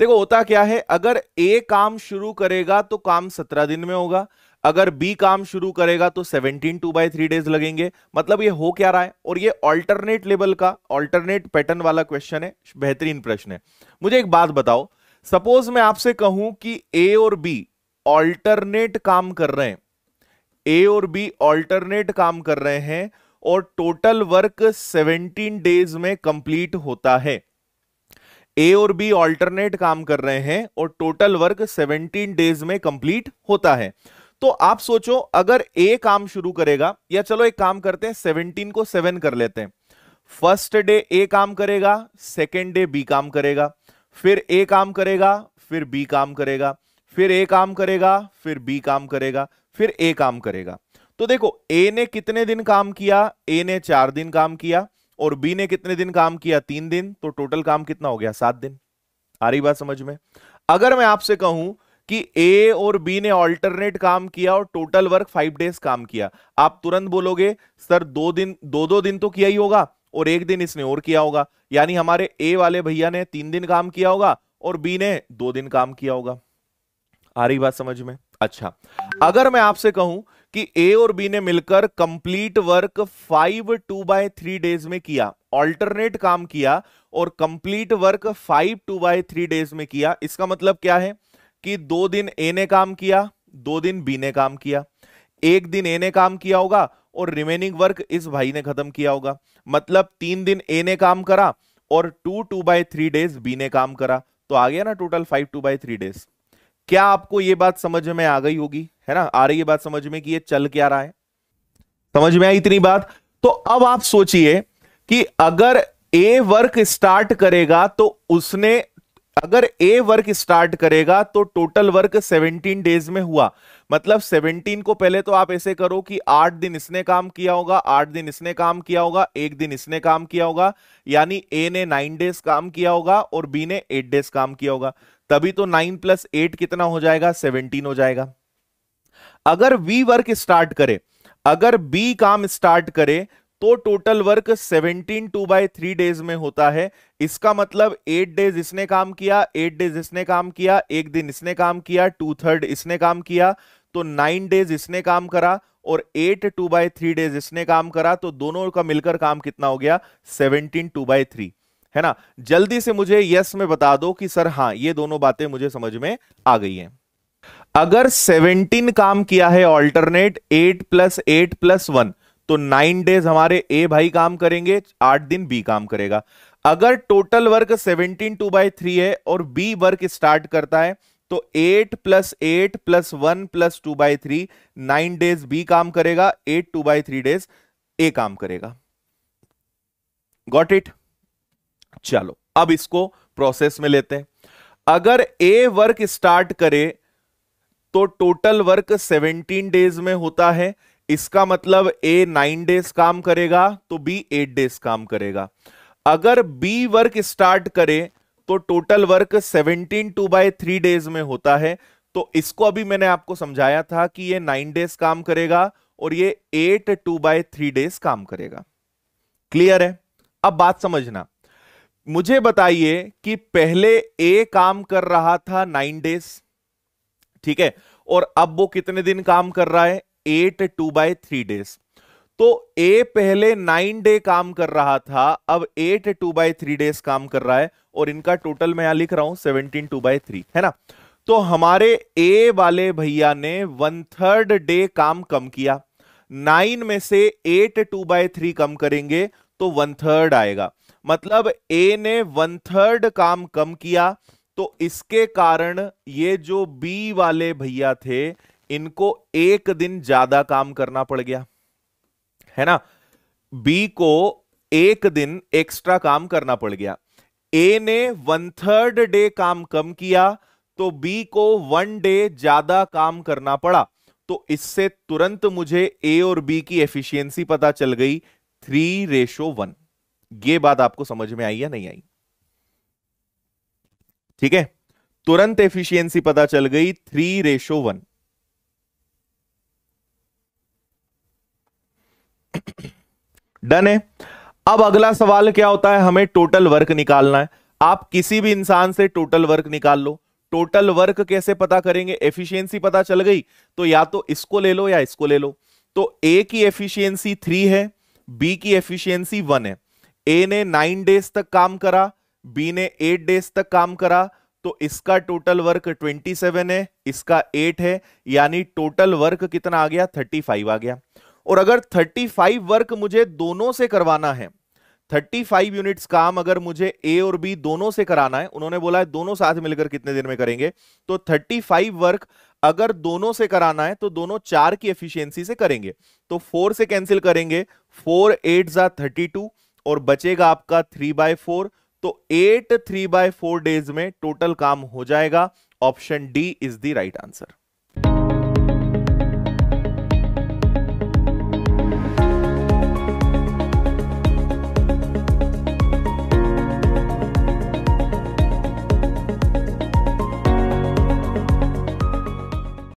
देखो होता क्या है अगर ए काम शुरू करेगा तो काम सत्रह दिन में होगा अगर बी काम शुरू करेगा तो seventeen two by three days लगेंगे मतलब ये हो क्या रहा है और ये ऑल्टरनेट लेवल का ऑल्टरनेट पैटर्न वाला क्वेश्चन है बेहतरीन प्रश्न है मुझे एक बात बताओ सपोज मैं आपसे कहूं कि ए और बी ऑल्टरनेट काम कर रहे हैं ए और बी ऑल्टरनेट काम कर रहे हैं और टोटल वर्क सेवनटीन डेज में कंप्लीट होता है ए और बी ऑल्टरनेट काम कर रहे हैं और टोटल वर्क 17 डेज में कंप्लीट होता है तो आप सोचो अगर ए काम शुरू करेगा या चलो एक काम करते हैं 17 को 7 कर लेते हैं फर्स्ट डे ए काम करेगा सेकेंड डे बी काम करेगा फिर ए काम करेगा फिर बी काम करेगा फिर ए काम करेगा फिर बी काम करेगा फिर ए काम करेगा तो देखो ए ने कितने दिन काम किया ए ने चार दिन काम किया और बी ने कितने दिन काम किया तीन दिन तो टोटल काम कितना हो गया सात दिन आ रही बात समझ में अगर मैं आपसे कहूं कि ए और बी ने अल्टरनेट काम किया और टोटल वर्क फाइव डेज काम किया आप तुरंत बोलोगे सर दो दिन दो दो दिन तो किया ही होगा और एक दिन इसने और किया होगा यानी हमारे ए वाले भैया ने तीन दिन काम किया होगा और बी ने दो दिन काम किया होगा आ रही बात समझ में अच्छा अगर मैं आपसे कहूं कि ए और बी ने मिलकर complete work five two by three days में किया ऑल्टरनेट काम किया और complete work five two by three days में किया इसका मतलब क्या है कि दो दिन ए ने काम किया दो दिन बी ने काम किया एक दिन ए ने काम किया होगा और रिमेनिंग वर्क इस भाई ने खत्म किया होगा मतलब तीन दिन ए ने काम करा और two two by three days B ने काम करा तो आ गया ना total five two by three days क्या आपको यह बात समझ में आ गई होगी है ना आ रही है बात समझ में कि ये चल क्या रहा है समझ में आई इतनी बात तो अब आप सोचिए कि अगर ए वर्क स्टार्ट करेगा तो उसने अगर ए वर्क स्टार्ट करेगा तो टोटल वर्क 17 डेज में हुआ मतलब 17 को पहले तो आप ऐसे करो कि आठ दिन इसने काम किया होगा आठ दिन इसने काम किया होगा एक दिन इसने काम किया होगा यानी ए ने नाइन डेज काम किया होगा और बी ने एट डेज काम किया होगा तभी तो नाइन प्लस एट कितना हो जाएगा सेवनटीन हो जाएगा अगर वी वर्क स्टार्ट करे अगर बी काम स्टार्ट करे तो total work 17 two by three days में होता है इसका मतलब एट डेज इसने काम किया एट डेज इसने काम किया एक दिन इसने काम किया टू थर्ड इसने काम किया तो नाइन डेज इसने काम करा और eight two by three days इसने काम करा तो दोनों का मिलकर काम कितना हो गया सेवनटीन टू बाई थ्री है ना जल्दी से मुझे यस में बता दो कि सर हाँ ये दोनों बातें मुझे समझ में आ गई हैं अगर 17 काम किया है alternate 8 plus eight plus one तो नाइन डेज हमारे ए भाई काम करेंगे 8 दिन बी काम करेगा अगर total work 17 two by three है और बी वर्क स्टार्ट करता है तो 8 plus eight plus one plus two by three nine days B काम करेगा 8 two by three days A काम करेगा गॉट इट चलो अब इसको प्रोसेस में लेते हैं अगर ए वर्क स्टार्ट करे तो टोटल वर्क 17 डेज में होता है इसका मतलब ए नाइन डेज काम करेगा तो बी एट डेज काम करेगा अगर बी वर्क स्टार्ट करे तो total work 17 two by three days में होता है तो इसको अभी मैंने आपको समझाया था कि ये नाइन डेज काम करेगा और ये eight two by three days काम करेगा क्लियर है अब बात समझना मुझे बताइए कि पहले ए काम कर रहा था नाइन डेज ठीक है और अब वो कितने दिन काम कर रहा है eight two by three days तो ए पहले नाइन डे काम कर रहा था अब eight two by three days काम कर रहा है और इनका टोटल मैं यहां लिख रहा हूं सेवनटीन टू बाई थ्री है ना तो हमारे ए वाले भैया ने वन थर्ड डे काम कम किया नाइन में से एट टू बाई थ्री कम करेंगे तो वन थर्ड आएगा मतलब ए ने वन थर्ड काम कम किया तो इसके कारण ये जो बी वाले भैया थे इनको एक दिन ज्यादा काम करना पड़ गया है ना बी को एक दिन एक्स्ट्रा काम करना पड़ गया ए ने वन थर्ड डे काम कम किया तो बी को वन डे ज्यादा काम करना पड़ा तो इससे तुरंत मुझे ए और बी की एफिशिएंसी पता चल गई थ्री रेशो वन ये बात आपको समझ में आई या नहीं आई ठीक है तुरंत एफिशिएंसी पता चल गई थ्री रेशो वन डन है अब अगला सवाल क्या होता है हमें टोटल वर्क निकालना है आप किसी भी इंसान से टोटल वर्क निकाल लो टोटल वर्क कैसे पता करेंगे एफिशिएंसी पता चल गई तो या तो इसको ले लो या इसको ले लो तो ए की एफिशिएंसी थ्री है बी की एफिशिएंसी वन है ए ने नाइन डेज तक काम करा बी ने एट डेज तक काम करा तो इसका टोटल वर्क 27 है इसका 8 है यानी टोटल वर्क कितना आ गया 35 आ गया और अगर 35 वर्क मुझे दोनों से करवाना है 35 यूनिट्स काम अगर मुझे ए और बी दोनों से कराना है उन्होंने बोला है दोनों साथ मिलकर कितने दिन में करेंगे तो 35 वर्क अगर दोनों से कराना है तो दोनों चार की एफिशिएंसी से करेंगे तो फोर से कैंसिल करेंगे फोर एट जा थर्टी और बचेगा आपका थ्री बाय फोर तो eight three by four days में टोटल काम हो जाएगा option D is the right answer